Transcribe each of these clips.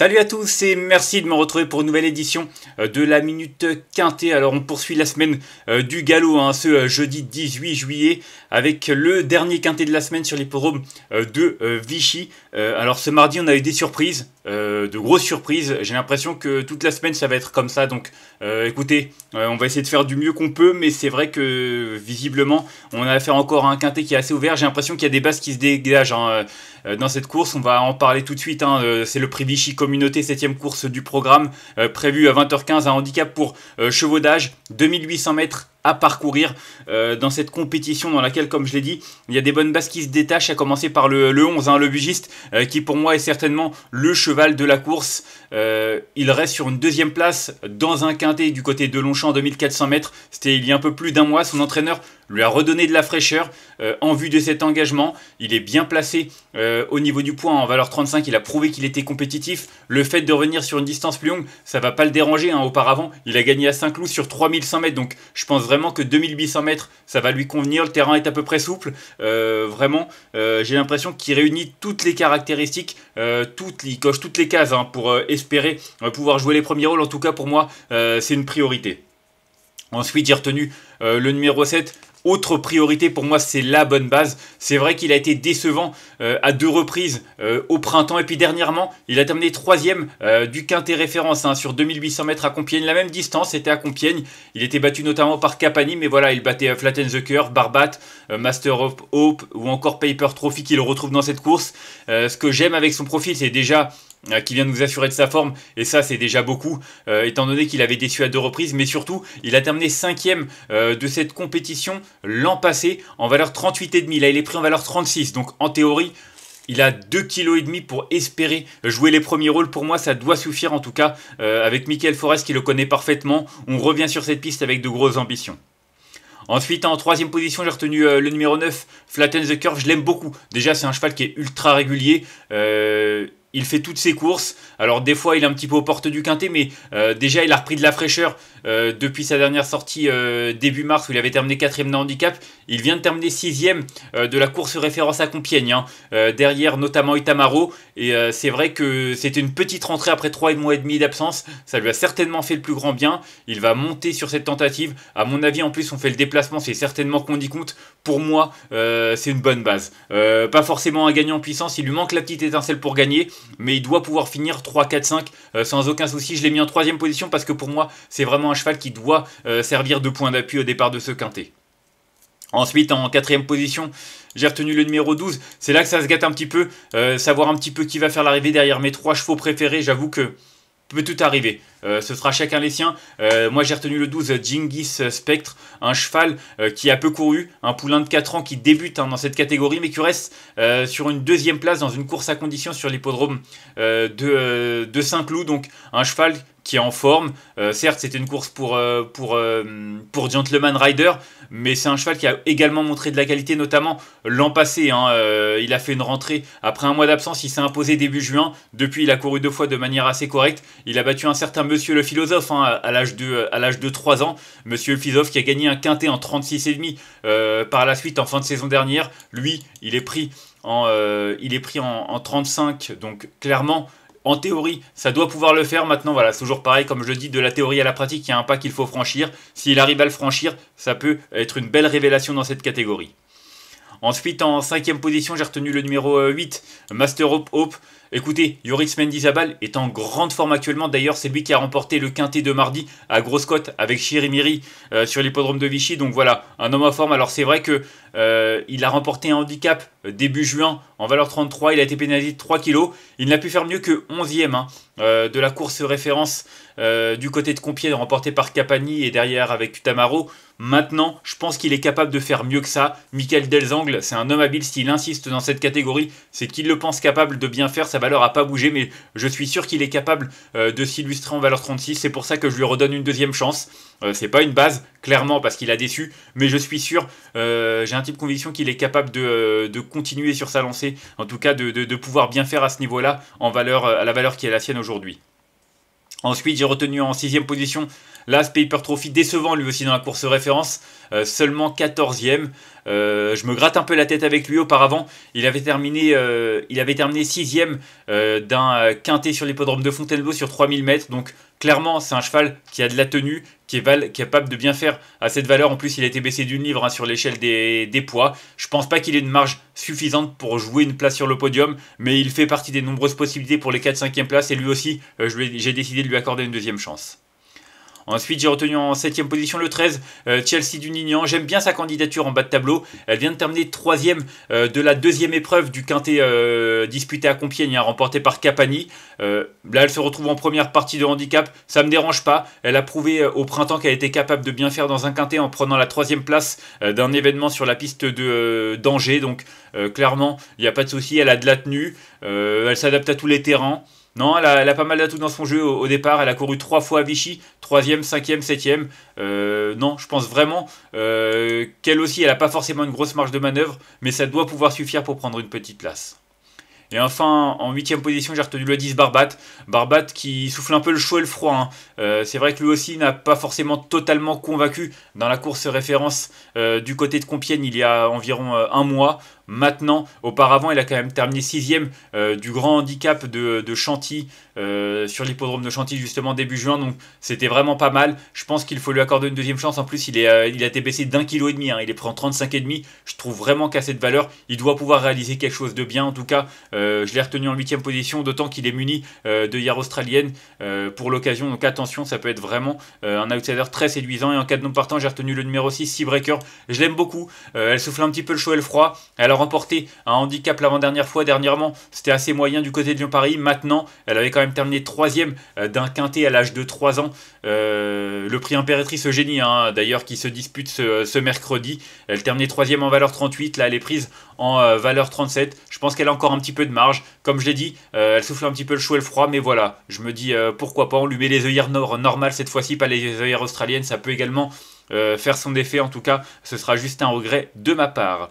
Salut à tous et merci de me retrouver pour une nouvelle édition euh, de la Minute Quintée. Alors on poursuit la semaine euh, du galop hein, ce euh, jeudi 18 juillet avec le dernier quintet de la semaine sur les l'hippodrome de Vichy. Alors ce mardi on a eu des surprises euh, de grosses surprises. J'ai l'impression que toute la semaine ça va être comme ça. Donc euh, écoutez, euh, on va essayer de faire du mieux qu'on peut, mais c'est vrai que visiblement on a affaire encore à un quintet qui est assez ouvert. J'ai l'impression qu'il y a des bases qui se dégagent hein. dans cette course. On va en parler tout de suite. Hein. C'est le prix Vichy Communauté, 7ème course du programme, prévu à 20h15 un handicap pour chevaudage, 2800 mètres à parcourir euh, dans cette compétition dans laquelle, comme je l'ai dit, il y a des bonnes bases qui se détachent, à commencer par le, le 11, hein, le bugiste, euh, qui pour moi est certainement le cheval de la course. Euh, il reste sur une deuxième place dans un quintet du côté de Longchamp, 2400 mètres. C'était il y a un peu plus d'un mois. Son entraîneur lui a redonné de la fraîcheur euh, en vue de cet engagement. Il est bien placé euh, au niveau du point en valeur 35. Il a prouvé qu'il était compétitif. Le fait de revenir sur une distance plus longue, ça va pas le déranger. Hein. Auparavant, il a gagné à Saint-Cloud sur 3100 mètres. Donc je pense vraiment que 2800 mètres, ça va lui convenir. Le terrain est à peu près souple. Euh, vraiment, j'ai l'impression qu'il réunit toutes les caractéristiques. toutes, il coche toutes les cases hein, pour espérer pouvoir jouer les premiers rôles. En tout cas, pour moi, c'est une priorité. Ensuite, j'ai retenu le numéro 7, autre priorité pour moi, c'est la bonne base. C'est vrai qu'il a été décevant euh, à deux reprises euh, au printemps et puis dernièrement, il a terminé troisième euh, du quintet référence hein, sur 2800 mètres à Compiègne. La même distance était à Compiègne. Il était battu notamment par Capani, mais voilà, il battait Flatten Flattenzucker, Barbat, Master of Hope ou encore Paper Trophy qui le retrouve dans cette course. ce que j'aime avec son profil, c'est déjà euh, qui vient de nous assurer de sa forme, et ça c'est déjà beaucoup, euh, étant donné qu'il avait déçu à deux reprises, mais surtout il a terminé cinquième euh, de cette compétition l'an passé en valeur 38,5, là il est pris en valeur 36, donc en théorie il a 2,5 kg pour espérer jouer les premiers rôles. Pour moi, ça doit suffire en tout cas avec Michael Forrest qui le connaît parfaitement. On revient sur cette piste avec de grosses ambitions. Ensuite, en troisième position, j'ai retenu le numéro 9, Flatten the Curve. Je l'aime beaucoup. Déjà, c'est un cheval qui est ultra régulier il fait toutes ses courses. Alors des fois il est un petit peu aux portes du quintet, mais euh, déjà il a repris de la fraîcheur. Euh, depuis sa dernière sortie euh, début mars où il avait terminé 4ème dans handicap, il vient de terminer 6ème euh, de la course référence à Compiègne, hein. derrière notamment Itamaro. Et c'est vrai que c'était une petite rentrée après 3 mois et demi d'absence, ça lui a certainement fait le plus grand bien. Il va monter sur cette tentative. À mon avis, en plus, on fait le déplacement, c'est certainement qu'on y compte. Pour moi, c'est une bonne base. pas forcément un gagnant en puissance, il lui manque la petite étincelle pour gagner, mais il doit pouvoir finir 3, 4, 5 sans aucun souci. Je l'ai mis en troisième position parce que pour moi, c'est vraiment un cheval qui doit euh, servir de point d'appui au départ de ce quintet. Ensuite, en quatrième position, j'ai retenu le numéro 12. C'est là que ça se gâte un petit peu. Euh, savoir un petit peu qui va faire l'arrivée derrière mes trois chevaux préférés, j'avoue que peut tout arriver. Euh, ce sera chacun les siens. moi, j'ai retenu le 12 Jingis Spectre, un cheval qui a peu couru, un poulain de 4 ans qui débute hein, dans cette catégorie, mais qui reste sur une deuxième place dans une course à condition sur l'hippodrome de, de Saint-Cloud. Donc, un cheval qui est en forme. Euh, certes, c'était une course pour, euh, pour, euh, pour Gentleman Rider, mais c'est un cheval qui a également montré de la qualité, notamment l'an passé. Hein, il a fait une rentrée après un mois d'absence, il s'est imposé début juin. Depuis, il a couru deux fois de manière assez correcte. Il a battu un certain Monsieur le Philosophe hein, à l'âge de, à l'âge de 3 ans. Monsieur le Philosophe qui a gagné un quintet en 36,5 par la suite en fin de saison dernière. Lui, il est pris en, il est pris en, en 35, donc clairement en théorie, ça doit pouvoir le faire. Maintenant, voilà, c'est toujours pareil, comme je dis, de la théorie à la pratique, il y a un pas qu'il faut franchir. S'il arrive à le franchir, ça peut être une belle révélation dans cette catégorie. Ensuite, en cinquième position, j'ai retenu le numéro 8, euh, Master Hope Hope. Écoutez, Yorick Mendizabal est en grande forme actuellement. D'ailleurs, c'est lui qui a remporté le quintet de mardi à grosse cote avec Chirimiri euh, sur l'hippodrome de Vichy. Donc voilà, un homme en forme. Alors c'est vrai que euh, il a remporté un handicap euh, début juin en valeur 33. Il a été pénalisé de 3 kilos. Il n'a pu faire mieux que 11e hein, de la course référence du côté de Compiègne remporté par Capani et derrière avec Tamaro. Maintenant, je pense qu'il est capable de faire mieux que ça. Michael Delzangle, c'est un homme habile. S'il insiste dans cette catégorie, c'est qu'il le pense capable de bien faire sa valeur a pas bougé, mais je suis sûr qu'il est capable euh, de s'illustrer en valeur 36. C'est pour ça que je lui redonne une deuxième chance. Euh, c'est pas une base, clairement, parce qu'il a déçu, mais je suis sûr, euh, j'ai un type conviction qu'il est capable de, continuer sur sa lancée, en tout cas de, de pouvoir bien faire à ce niveau-là, en valeur, à la valeur qui est la sienne aujourd'hui. Ensuite, j'ai retenu en sixième position Là, ce Paper Trophy décevant lui aussi dans la course référence, euh, seulement 14e. Euh, je me gratte un peu la tête avec lui auparavant. Il avait terminé, euh, il avait terminé 6ème d'un quintet sur l'hippodrome de Fontainebleau sur 3000 mètres. Donc clairement, c'est un cheval qui a de la tenue, qui est capable de bien faire à cette valeur. En plus, il a été baissé d'une livre hein, sur l'échelle des, poids. Je pense pas qu'il ait une marge suffisante pour jouer une place sur le podium, mais il fait partie des nombreuses possibilités pour les 4-5e places. Et lui aussi, j'ai décidé de lui accorder une deuxième chance. Ensuite, j'ai retenu en 7 position le 13, euh, Chelsea du Nignan. J'aime bien sa candidature en bas de tableau. Elle vient de terminer 3 euh, de la deuxième épreuve du quintet euh, disputé à Compiègne, hein, remporté par Capani. là, elle se retrouve en première partie de handicap. Ça ne me dérange pas. Elle a prouvé au printemps qu'elle était capable de bien faire dans un quintet en prenant la troisième place d'un événement sur la piste de Danger. Donc, clairement, il n'y a pas de souci. Elle a de la tenue. elle s'adapte à tous les terrains. Non, elle a, pas mal d'atouts dans son jeu au, départ. Elle a couru trois fois à Vichy, troisième, cinquième, septième. Euh, non, je pense vraiment euh, qu'elle aussi, elle n'a pas forcément une grosse marge de manœuvre, mais ça doit pouvoir suffire pour prendre une petite place. Et enfin, en 8 huitième position, j'ai retenu le 10 Barbat. Barbat qui souffle un peu le chaud et le froid. Hein. Euh, c'est vrai que lui aussi n'a pas forcément totalement convaincu dans la course référence euh, du côté de Compiègne il y a environ euh, un mois. Maintenant, auparavant, il a quand même terminé 6ème du grand handicap de, Chantilly sur l'hippodrome de Chantilly justement début juin. Donc c'était vraiment pas mal. Je pense qu'il faut lui accorder une deuxième chance. En plus, il, est, il a été baissé d'un kilo et demi. Hein. Il est pris en 35 Je trouve vraiment qu'à cette valeur, il doit pouvoir réaliser quelque chose de bien. En tout cas. Euh, je l'ai retenu en 8 position, d'autant qu'il est muni euh, de Yard australienne euh, pour l'occasion. Donc attention, ça peut être vraiment un outsider très séduisant. Et en cas de non partant, j'ai retenu le numéro 6, Seabreaker. Je l'aime beaucoup. elle souffle un petit peu le chaud et le froid. Elle a remporté un handicap l'avant-dernière fois. Dernièrement, c'était assez moyen du côté de Lyon-Paris. Maintenant, elle avait quand même terminé 3ème d'un quintet à l'âge de 3 ans. le prix Impératrice Eugénie, hein, d'ailleurs, qui se dispute ce, mercredi. Elle terminait 3ème en valeur 38. Là, elle est prise en valeur 37. Je pense qu'elle a encore un petit peu marge. Comme je l'ai dit, euh, elle souffle un petit peu le chaud et le froid, mais voilà, je me dis euh, pourquoi pas, on lui met les œillères nord normales cette fois-ci, pas les œillères australiennes, ça peut également euh, faire son effet, en tout cas, ce sera juste un regret de ma part.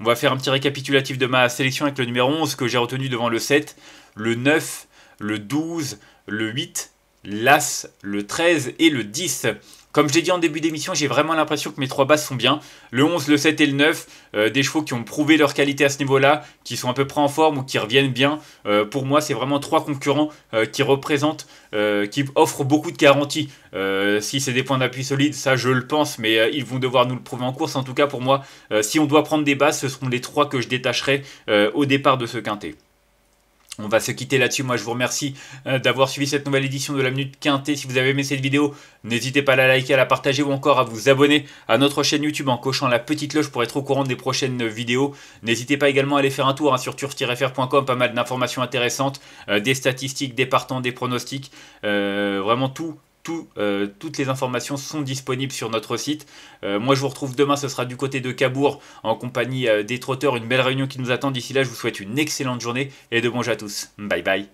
On va faire un petit récapitulatif de ma sélection avec le numéro 11 que j'ai retenu devant le 7, le 9, le 12, le 8, l'As, le 13 et le 10. Comme je l'ai dit en début d'émission, j'ai vraiment l'impression que mes trois bases sont bien. Le 11, le 7 et le 9, euh, des chevaux qui ont prouvé leur qualité à ce niveau-là, qui sont à peu près en forme ou qui reviennent bien. Euh, pour moi, c'est vraiment trois concurrents euh, qui représentent, qui offrent beaucoup de garanties. si c'est des points d'appui solides, ça je le pense, mais ils vont devoir nous le prouver en course. En tout cas, pour moi, si on doit prendre des bases, ce seront les trois que je détacherai au départ de ce quintet. On va se quitter là-dessus. Moi, je vous remercie euh, d'avoir suivi cette nouvelle édition de la Minute Quintée. Si vous avez aimé cette vidéo, n'hésitez pas à la liker, à la partager ou encore à vous abonner à notre chaîne YouTube en cochant la petite cloche pour être au courant des prochaines vidéos. N'hésitez pas également à aller faire un tour hein, sur turf-fr.com. Pas mal d'informations intéressantes, euh, des statistiques, des partants, des pronostics. Euh, vraiment tout euh, toutes les informations sont disponibles sur notre site. Euh, moi, je vous retrouve demain, ce sera du côté de Cabourg, en compagnie euh, des trotteurs. Une belle réunion qui nous attend. D'ici là, je vous souhaite une excellente journée et de bons à tous. Bye bye.